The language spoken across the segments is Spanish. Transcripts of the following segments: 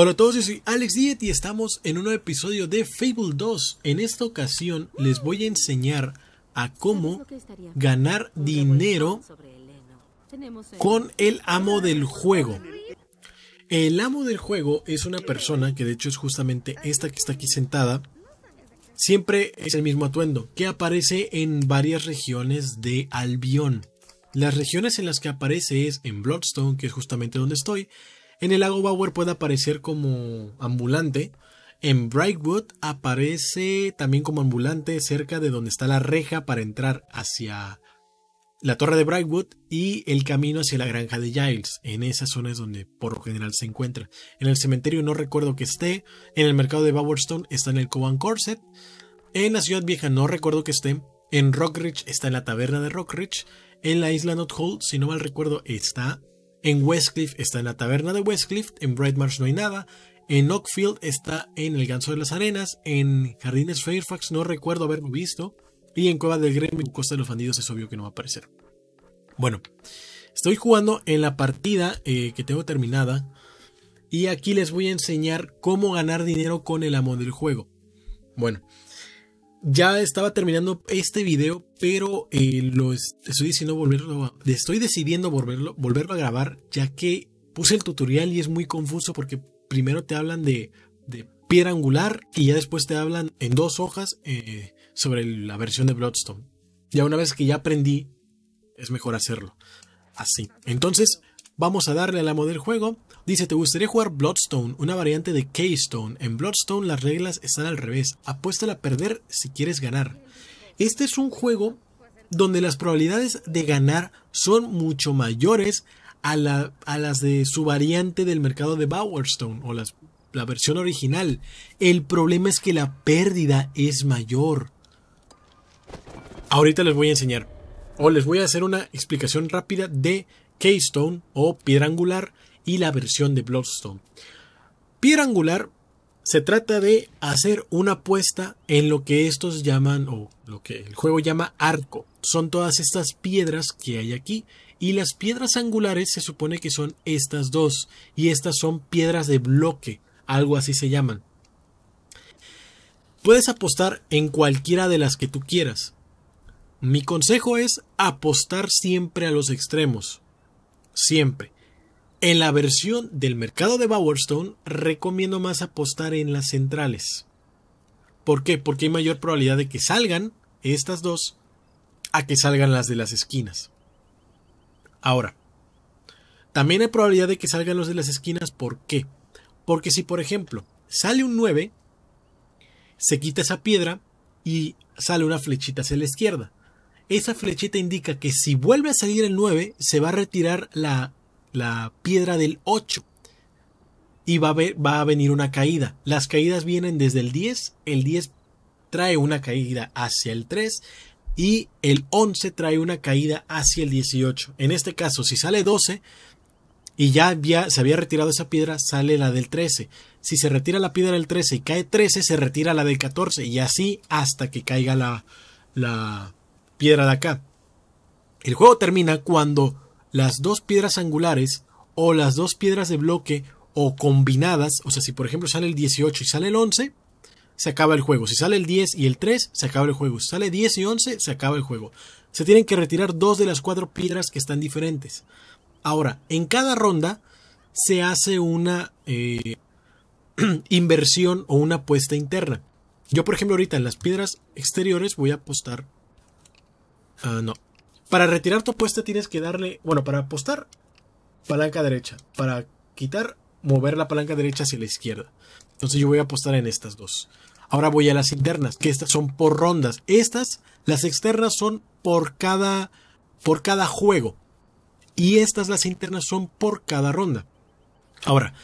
Hola a todos, yo soy Alex Diet y estamos en un nuevo episodio de Fable 2. En esta ocasión les voy a enseñar a cómo ganar dinero con el amo del juego. El amo del juego es una persona que de hecho es justamente esta que está aquí sentada. Siempre es el mismo atuendo, que aparece en varias regiones de Albion. Las regiones en las que aparece es en Bloodstone, que es justamente donde estoy, en el lago Bower puede aparecer como ambulante. En Brightwood aparece también como ambulante cerca de donde está la reja para entrar hacia la torre de Brightwood y el camino hacia la granja de Giles. En esas zonas donde por lo general se encuentra. En el cementerio no recuerdo que esté. En el mercado de Bowerstone está en el Coban Corset. En la ciudad vieja no recuerdo que esté. En Rockridge está en la taberna de Rockridge. En la isla Not si no mal recuerdo, está en Westcliff está en la taberna de Westcliff, en Brightmarsh no hay nada, en Oakfield está en el Ganso de las Arenas, en Jardines Fairfax no recuerdo haberlo visto, y en Cueva del Gremio, en Costa de los Bandidos es obvio que no va a aparecer. Bueno, estoy jugando en la partida eh, que tengo terminada, y aquí les voy a enseñar cómo ganar dinero con el amo del juego. Bueno, ya estaba terminando este video, pero eh, lo estoy diciendo volverlo estoy decidiendo volverlo, volverlo a grabar, ya que puse el tutorial y es muy confuso porque primero te hablan de, piedra angular y ya después te hablan en dos hojas eh, sobre la versión de Bloodstone. Ya una vez que ya aprendí, es mejor hacerlo así. Entonces, vamos a darle a la del juego. Dice, ¿te gustaría jugar Bloodstone, una variante de Keystone? En Bloodstone las reglas están al revés, apuéstala a perder si quieres ganar. Este es un juego donde las probabilidades de ganar son mucho mayores a, las de su variante del mercado de Bowerstone o la versión original. El problema es que la pérdida es mayor. Ahorita les voy a enseñar, o les voy a hacer una explicación rápida de Keystone o Piedra Angular y la versión de Bloodstone. Piedra angular se trata de hacer una apuesta en lo que estos llaman o lo que el juego llama arco. Son todas estas piedras que hay aquí y las piedras angulares se supone que son estas dos y estas son piedras de bloque, algo así se llaman. Puedes apostar en cualquiera de las que tú quieras. Mi consejo es apostar siempre a los extremos. Siempre. En la versión del mercado de Bowerstone recomiendo más apostar en las centrales. ¿Por qué? Porque hay mayor probabilidad de que salgan estas dos a que salgan las de las esquinas. Ahora, también hay probabilidad de que salgan los de las esquinas. ¿Por qué? Porque si, por ejemplo, sale un 9, se quita esa piedra y sale una flechita hacia la izquierda. Esa flechita indica que si vuelve a salir el 9, se va a retirar la la piedra del 8 y va a, venir una caída. Las caídas vienen desde el 10, el 10 trae una caída hacia el 3 y el 11 trae una caída hacia el 18. En este caso, si sale 12 y ya se había retirado esa piedra, sale la del 13. Si se retira la piedra del 13 y cae 13, se retira la del 14 y así hasta que caiga la, la piedra de acá. El juego termina cuando las dos piedras angulares o las dos piedras de bloque o combinadas, o sea, si por ejemplo sale el 18 y sale el 11, se acaba el juego. Si sale el 10 y el 3, se acaba el juego. Si sale 10 y 11, se acaba el juego. Se tienen que retirar dos de las cuatro piedras que están diferentes. Ahora, en cada ronda se hace una eh, inversión o una apuesta interna. Yo, por ejemplo, ahorita en las piedras exteriores voy a apostar. Ah, no, para retirar tu apuesta tienes que darle, bueno, para apostar, palanca derecha. Para quitar, mover la palanca derecha hacia la izquierda. Entonces yo voy a apostar en estas dos. Ahora voy a las internas, que estas son por rondas. Estas, las externas son por cada, por cada juego. Y estas, las internas, son por cada ronda. Ahora,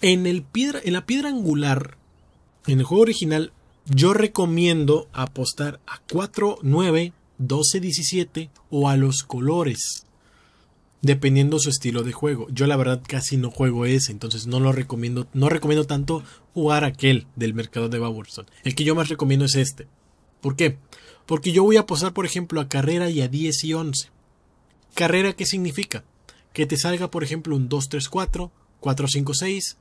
en, el piedra, en la piedra angular, en el juego original, yo recomiendo apostar a 4, 9, 12-17 o a los colores, dependiendo su estilo de juego. Yo la verdad casi no juego ese, entonces no lo recomiendo, no recomiendo tanto jugar aquel del mercado de Baburson. El que yo más recomiendo es este. ¿Por qué? Porque yo voy a apostar, por ejemplo, a carrera y a 10 y 11. ¿Carrera qué significa? Que te salga, por ejemplo, un 2-3-4, 4-5-6,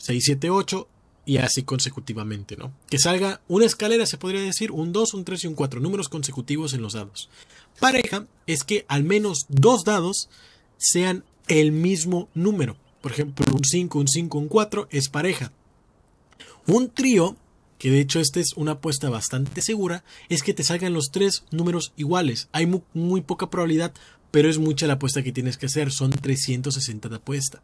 6-7-8 y así consecutivamente, ¿no? Que salga una escalera, se podría decir, un 2, un 3 y un 4, números consecutivos en los dados. Pareja es que al menos dos dados sean el mismo número. Por ejemplo, un 5, un 5, un 4 es pareja. Un trío, que de hecho esta es una apuesta bastante segura, es que te salgan los tres números iguales. Hay muy, poca probabilidad, pero es mucha la apuesta que tienes que hacer. Son 360 de apuesta.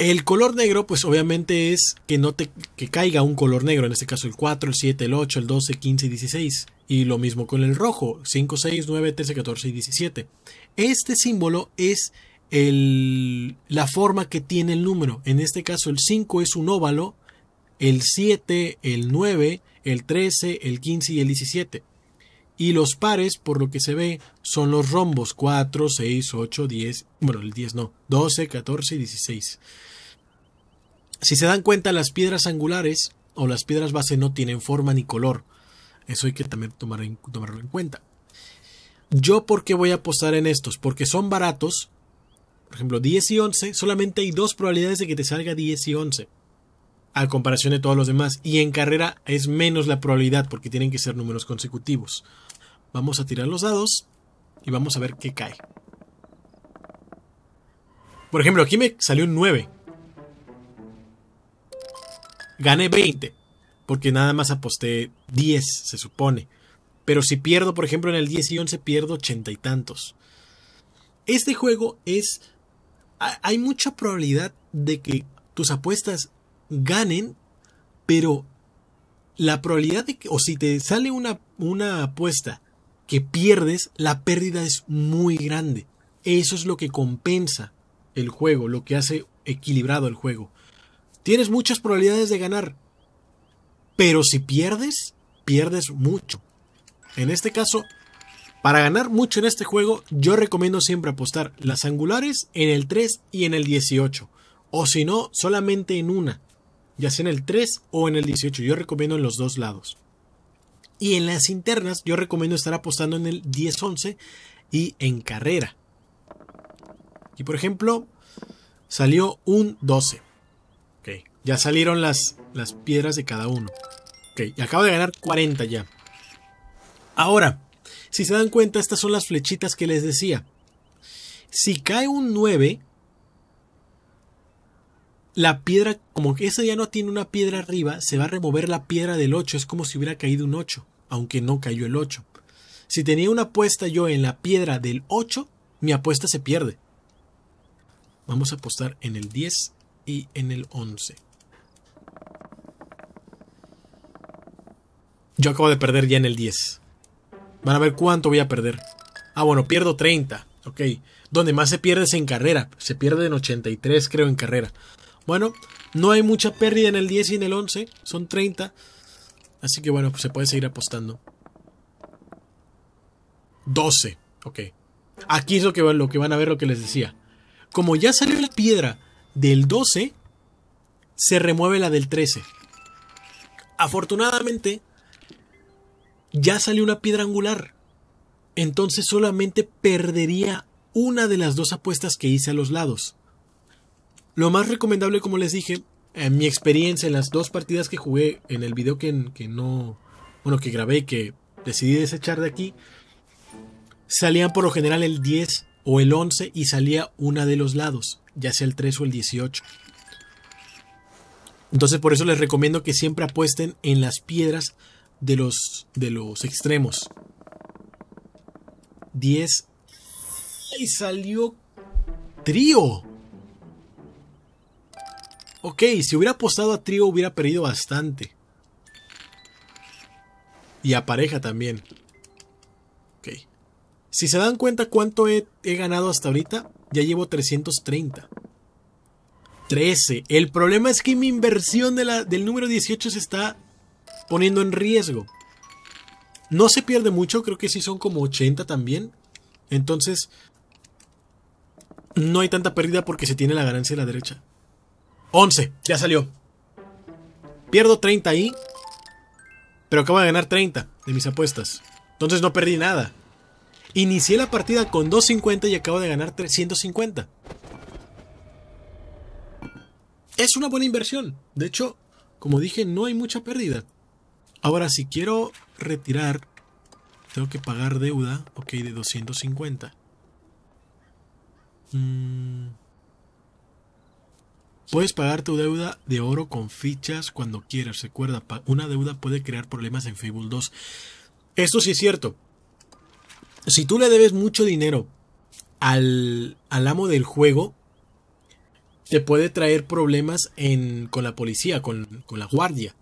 El color negro, pues obviamente es que no te caiga un color negro, en este caso el 4, el 7, el 8, el 12, 15 y 16. Y lo mismo con el rojo, 5, 6, 9, 13, 14 y 17. Este símbolo es la forma que tiene el número. En este caso el 5 es un óvalo, el 7, el 9, el 13, el 15 y el 17 y los pares, por lo que se ve, son los rombos 4, 6, 8, 10, bueno, el 10 no, 12, 14 y 16. Si se dan cuenta, las piedras angulares o las piedras base no tienen forma ni color. Eso hay que también tomar tomarlo en cuenta. Yo, ¿por qué voy a apostar en estos? Porque son baratos. Por ejemplo, 10 y 11, solamente hay dos probabilidades de que te salga 10 y 11 a comparación de todos los demás. Y en carrera es menos la probabilidad porque tienen que ser números consecutivos. Vamos a tirar los dados y vamos a ver qué cae. Por ejemplo, aquí me salió un 9. Gané 20, porque nada más aposté 10, se supone. Pero si pierdo, por ejemplo, en el 10 y 11, pierdo ochenta y tantos. Este juego es... Hay mucha probabilidad de que tus apuestas ganen, pero la probabilidad de que... O si te sale una, una apuesta que pierdes, la pérdida es muy grande. Eso es lo que compensa el juego, lo que hace equilibrado el juego. Tienes muchas probabilidades de ganar, pero si pierdes, pierdes mucho. En este caso, para ganar mucho en este juego, yo recomiendo siempre apostar las angulares en el 3 y en el 18, o si no, solamente en una, ya sea en el 3 o en el 18, yo recomiendo en los dos lados. Y en las internas yo recomiendo estar apostando en el 10-11 y en carrera. Y por ejemplo, salió un 12. Okay. Ya salieron las, las piedras de cada uno. Ok, y acabo de ganar 40 ya. Ahora, si se dan cuenta, estas son las flechitas que les decía. Si cae un 9, la piedra, como que esa ya no tiene una piedra arriba, se va a remover la piedra del 8. Es como si hubiera caído un 8, aunque no cayó el 8. Si tenía una apuesta yo en la piedra del 8, mi apuesta se pierde. Vamos a apostar en el 10 y en el 11. Yo acabo de perder ya en el 10. Van a ver cuánto voy a perder. Ah, bueno, pierdo 30. Ok. Donde más se pierde es en carrera. Se pierde en 83, creo, en carrera. Bueno, no hay mucha pérdida en el 10 y en el 11, son 30. Así que bueno, pues se puede seguir apostando. 12, ok. Aquí es lo que, lo que van a ver lo que les decía. Como ya salió la piedra del 12, se remueve la del 13. Afortunadamente, ya salió una piedra angular. Entonces solamente perdería una de las dos apuestas que hice a los lados. Lo más recomendable, como les dije, en mi experiencia, en las dos partidas que jugué, en el video que, no. Bueno, que grabé y que decidí desechar de aquí, salían por lo general el 10 o el 11 y salía una de los lados, ya sea el 3 o el 18. Entonces por eso les recomiendo que siempre apuesten en las piedras de los, de los extremos. 10. Y salió trío. Ok, si hubiera apostado a trigo hubiera perdido bastante. Y a pareja también. Ok. Si se dan cuenta cuánto he, ganado hasta ahorita, ya llevo 330. 13. El problema es que mi inversión del número 18 se está poniendo en riesgo. No se pierde mucho, creo que sí son como 80 también. Entonces, no hay tanta pérdida porque se tiene la ganancia de la derecha. 11, ya salió. Pierdo 30 ahí. Pero acabo de ganar 30 de mis apuestas. Entonces no perdí nada. Inicié la partida con 250 y acabo de ganar 350. Es una buena inversión. De hecho, como dije, no hay mucha pérdida. Ahora, si quiero retirar, tengo que pagar deuda, ok, de 250. Mmm... Puedes pagar tu deuda de oro con fichas cuando quieras. Recuerda, una deuda puede crear problemas en Fable 2. Esto sí es cierto. Si tú le debes mucho dinero al, amo del juego, te puede traer problemas con la policía, con, la guardia.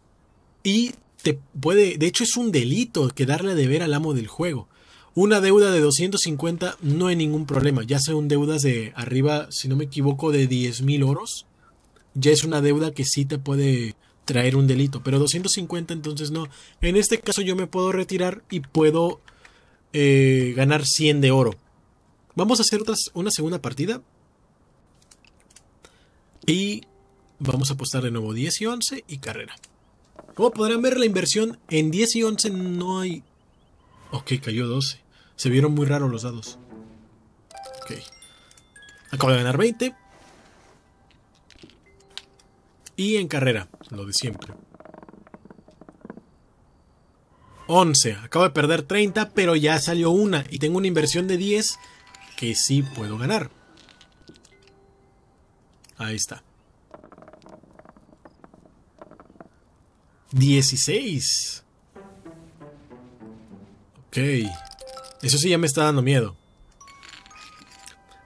Y te puede, de hecho es un delito quedarle de ver al amo del juego. Una deuda de 250 no hay ningún problema, ya un deudas de arriba, si no me equivoco, de 10 mil oros ya es una deuda que sí te puede traer un delito, pero 250 entonces no. En este caso yo me puedo retirar y puedo eh, ganar 100 de oro. Vamos a hacer una segunda partida. Y vamos a apostar de nuevo 10 y 11 y carrera. Como podrán ver la inversión en 10 y 11 no hay... Ok, cayó 12. Se vieron muy raros los dados. Ok. Acabo de ganar 20. Y en carrera, lo de siempre. 11. Acabo de perder 30, pero ya salió una. Y tengo una inversión de 10 que sí puedo ganar. Ahí está. 16. Ok. Eso sí ya me está dando miedo.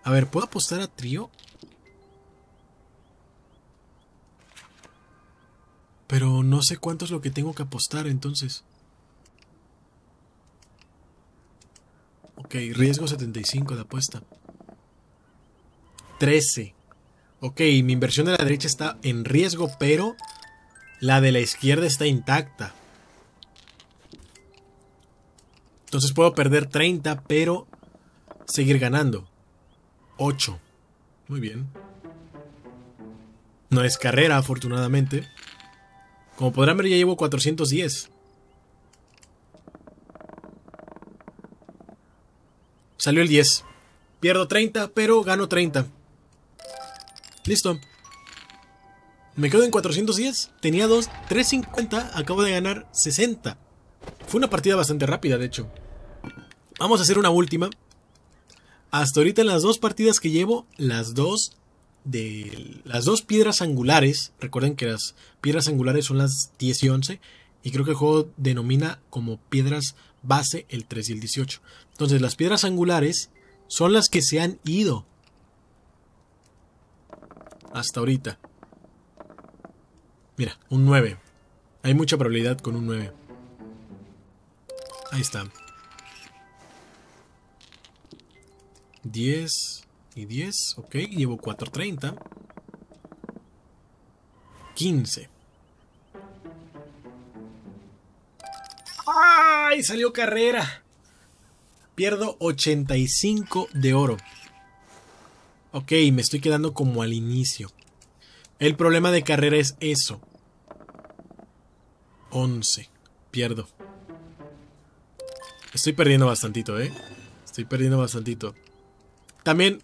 A ver, ¿puedo apostar a trío? Pero no sé cuánto es lo que tengo que apostar entonces. Ok, riesgo 75 de apuesta. 13. Ok, mi inversión de la derecha está en riesgo, pero la de la izquierda está intacta. Entonces puedo perder 30, pero seguir ganando. 8. Muy bien. No es carrera, afortunadamente. Como podrán ver ya llevo 410. Salió el 10. Pierdo 30, pero gano 30. Listo. Me quedo en 410. Tenía 2, 350. Acabo de ganar 60. Fue una partida bastante rápida, de hecho. Vamos a hacer una última. Hasta ahorita en las dos partidas que llevo, las dos de las dos piedras angulares, recuerden que las piedras angulares son las 10 y 11, y creo que el juego denomina como piedras base el 3 y el 18. Entonces las piedras angulares son las que se han ido hasta ahorita. Mira, un 9. Hay mucha probabilidad con un 9. Ahí está. 10, y 10. Ok, llevo 430. 15. ¡Ay! Salió carrera. Pierdo 85 de oro. Ok, me estoy quedando como al inicio. El problema de carrera es eso. 11. Pierdo. Estoy perdiendo bastantito, ¿eh? Estoy perdiendo bastantito. También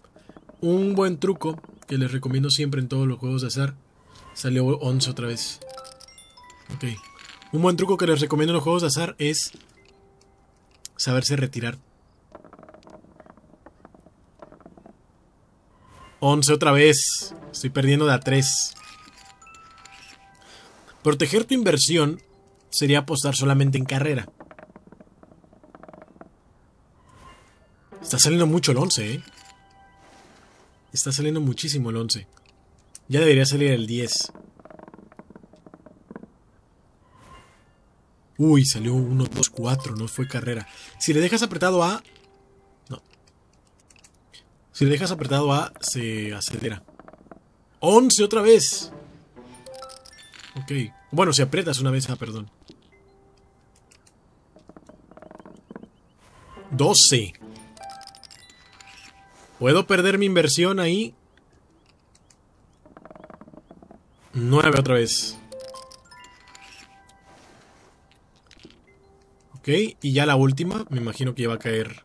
un buen truco que les recomiendo siempre en todos los juegos de azar. Salió 11 otra vez. Ok. Un buen truco que les recomiendo en los juegos de azar es saberse retirar. 11 otra vez. Estoy perdiendo de a 3. Proteger tu inversión sería apostar solamente en carrera. Está saliendo mucho el 11, ¿eh? Está saliendo muchísimo el 11. Ya debería salir el 10. Uy, salió 1, 2, 4. No fue carrera. Si le dejas apretado A... No. Si le dejas apretado A, se acelera. 11 otra vez. Ok. Bueno, si apretas una vez A, perdón. 12. ¿Puedo perder mi inversión ahí? 9 otra vez. Ok, y ya la última, me imagino que ya va a caer.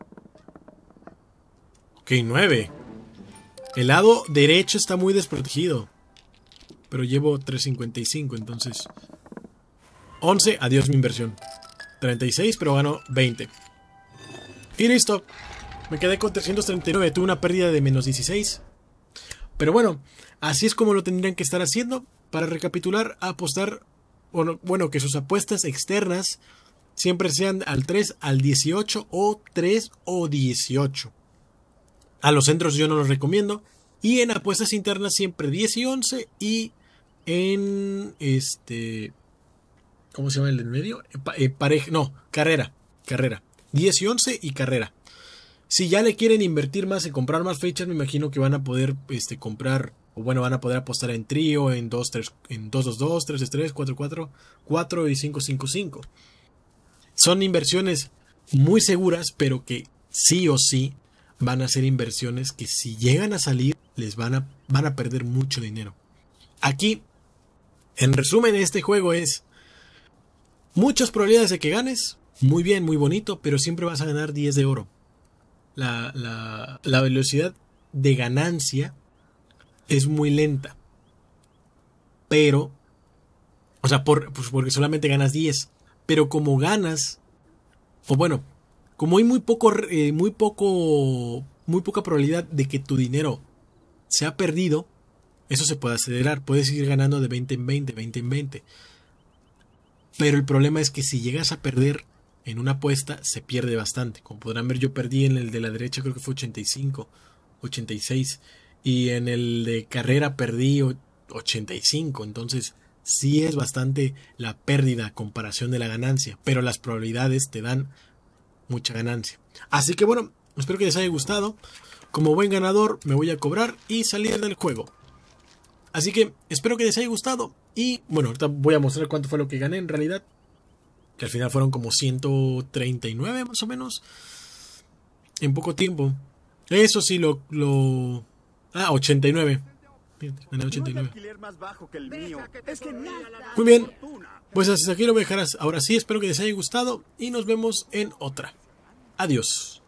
Ok, 9. El lado derecho está muy desprotegido. Pero llevo 3.55, entonces... 11, adiós mi inversión. 36, pero gano 20. Y listo. Me quedé con 339, tuve una pérdida de menos 16. Pero bueno, así es como lo tendrían que estar haciendo. Para recapitular, apostar, bueno, que sus apuestas externas siempre sean al 3, al 18 o 3 o 18. A los centros yo no los recomiendo. Y en apuestas internas siempre 10 y 11 y en este... ¿Cómo se llama el en medio? Eh, eh, no, carrera, carrera. 10 y 11 y carrera si ya le quieren invertir más y comprar más fechas, me imagino que van a poder este, comprar, o bueno, van a poder apostar en trío, en 2, en 2, 2, 2, 3, 3, 4, 4, 4 y 5, 5, 5. Son inversiones muy seguras, pero que sí o sí van a ser inversiones que si llegan a salir, les van a, van a perder mucho dinero. Aquí, en resumen, este juego es muchas probabilidades de que ganes, muy bien, muy bonito, pero siempre vas a ganar 10 de oro la, velocidad de ganancia es muy lenta. Pero, o sea, por, pues porque solamente ganas 10. Pero como ganas, o bueno, como hay muy poco, eh, muy poco, muy poca probabilidad de que tu dinero sea perdido, eso se puede acelerar. Puedes ir ganando de 20 en 20, 20 en 20. Pero el problema es que si llegas a perder en una apuesta se pierde bastante. Como podrán ver, yo perdí en el de la derecha, creo que fue 85, 86. Y en el de carrera perdí 85. Entonces, sí es bastante la pérdida a comparación de la ganancia. Pero las probabilidades te dan mucha ganancia. Así que bueno, espero que les haya gustado. Como buen ganador, me voy a cobrar y salir del juego. Así que espero que les haya gustado. Y bueno, ahorita voy a mostrar cuánto fue lo que gané en realidad que al final fueron como 139 más o menos, en poco tiempo. Eso sí, lo... lo... Ah, 89. Muy bien. Pues hasta aquí lo voy a ahora sí. Espero que les haya gustado y nos vemos en otra. Adiós.